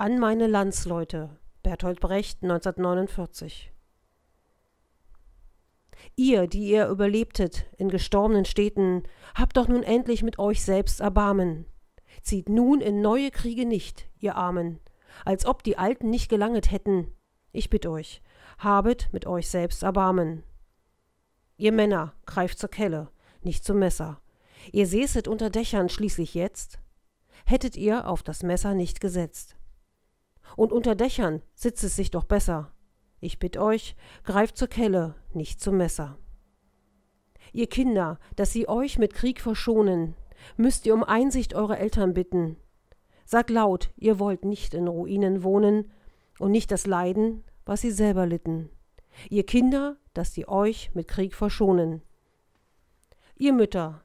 An meine Landsleute, Bertolt Brecht, 1949. Ihr, die ihr überlebtet in gestorbenen Städten, habt doch nun endlich mit euch selbst Erbarmen. Zieht nun in neue Kriege nicht, ihr Armen, als ob die Alten nicht gelanget hätten. Ich bitt euch, habet mit euch selbst Erbarmen. Ihr Männer, greift zur Kelle, nicht zum Messer. Ihr säßet unter Dächern schließlich jetzt? Hättet ihr auf das Messer nicht gesetzt. Und unter Dächern sitzt es sich doch besser. Ich bitt euch, greift zur Kelle, nicht zum Messer. Ihr Kinder, dass sie euch mit Krieg verschonen, müsst ihr um Einsicht eure Eltern bitten. Sagt laut, ihr wollt nicht in Ruinen wohnen und nicht das Leiden, was sie selber litten. Ihr Kinder, dass sie euch mit Krieg verschonen. Ihr Mütter,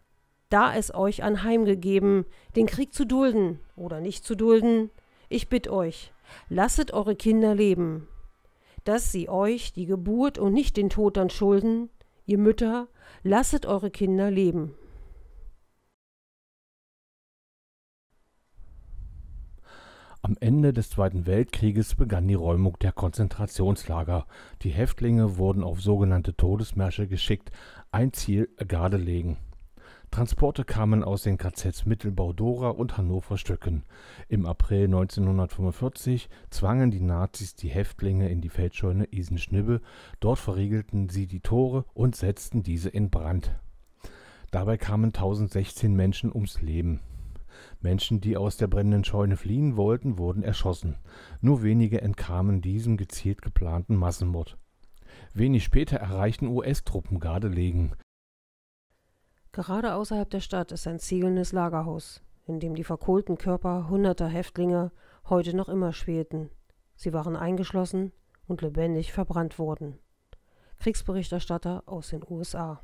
da es euch anheimgegeben, den Krieg zu dulden oder nicht zu dulden, ich bitt euch, Lasset eure Kinder leben, dass sie euch die Geburt und nicht den Tod dann schulden, ihr Mütter, lasset eure Kinder leben. Am Ende des Zweiten Weltkrieges begann die Räumung der Konzentrationslager. Die Häftlinge wurden auf sogenannte Todesmärsche geschickt, ein Ziel Gardelegen. Transporte kamen aus den KZs Mittelbau-Dora und Hannover-Stöcken. Im April 1945 zwangen die Nazis die Häftlinge in die Feldscheune Isenschnibbe, dort verriegelten sie die Tore und setzten diese in Brand. Dabei kamen 1016 Menschen ums Leben. Menschen, die aus der brennenden Scheune fliehen wollten, wurden erschossen. Nur wenige entkamen diesem gezielt geplanten Massenmord. Wenig später erreichten US-Truppen Gardelegen. Gerade außerhalb der Stadt ist ein zielendes Lagerhaus, in dem die verkohlten Körper hunderter Häftlinge heute noch immer schwelten. Sie waren eingeschlossen und lebendig verbrannt worden. Kriegsberichterstatter aus den USA.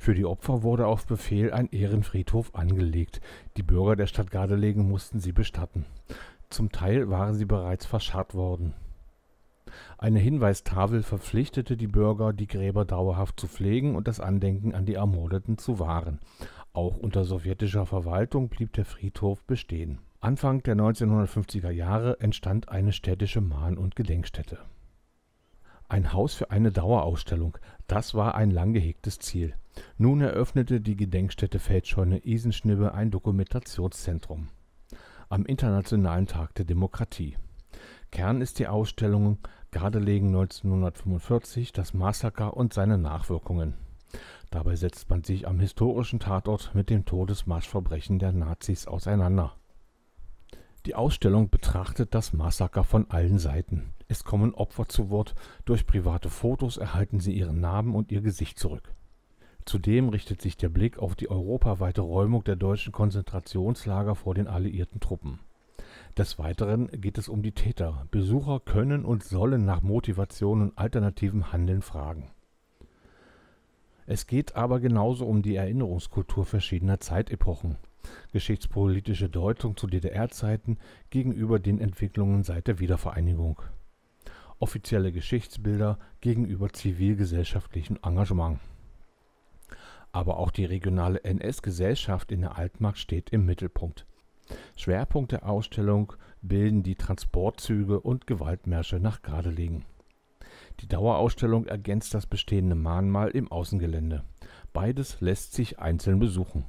Für die Opfer wurde auf Befehl ein Ehrenfriedhof angelegt. Die Bürger der Stadt Gardelegen mussten sie bestatten. Zum Teil waren sie bereits verscharrt worden. Eine Hinweistafel verpflichtete die Bürger, die Gräber dauerhaft zu pflegen und das Andenken an die Ermordeten zu wahren. Auch unter sowjetischer Verwaltung blieb der Friedhof bestehen. Anfang der 1950er Jahre entstand eine städtische Mahn- und Gedenkstätte. Ein Haus für eine Dauerausstellung, das war ein lang gehegtes Ziel. Nun eröffnete die Gedenkstätte Feldscheune Isenschnibbe ein Dokumentationszentrum am Internationalen Tag der Demokratie. Kern ist die Ausstellung Gardelegen 1945 das Massaker und seine Nachwirkungen. Dabei setzt man sich am historischen Tatort mit dem Todesmarschverbrechen der Nazis auseinander. Die Ausstellung betrachtet das Massaker von allen Seiten. Es kommen Opfer zu Wort, durch private Fotos erhalten sie ihren Namen und ihr Gesicht zurück. Zudem richtet sich der Blick auf die europaweite Räumung der deutschen Konzentrationslager vor den alliierten Truppen. Des Weiteren geht es um die Täter. Besucher können und sollen nach Motivation und alternativem Handeln fragen. Es geht aber genauso um die Erinnerungskultur verschiedener Zeitepochen. Geschichtspolitische Deutung zu DDR-Zeiten gegenüber den Entwicklungen seit der Wiedervereinigung. Offizielle Geschichtsbilder gegenüber zivilgesellschaftlichem Engagement. Aber auch die regionale NS-Gesellschaft in der Altmark steht im Mittelpunkt. Schwerpunkt der Ausstellung bilden die Transportzüge und Gewaltmärsche nach Gradelegen. Die Dauerausstellung ergänzt das bestehende Mahnmal im Außengelände. Beides lässt sich einzeln besuchen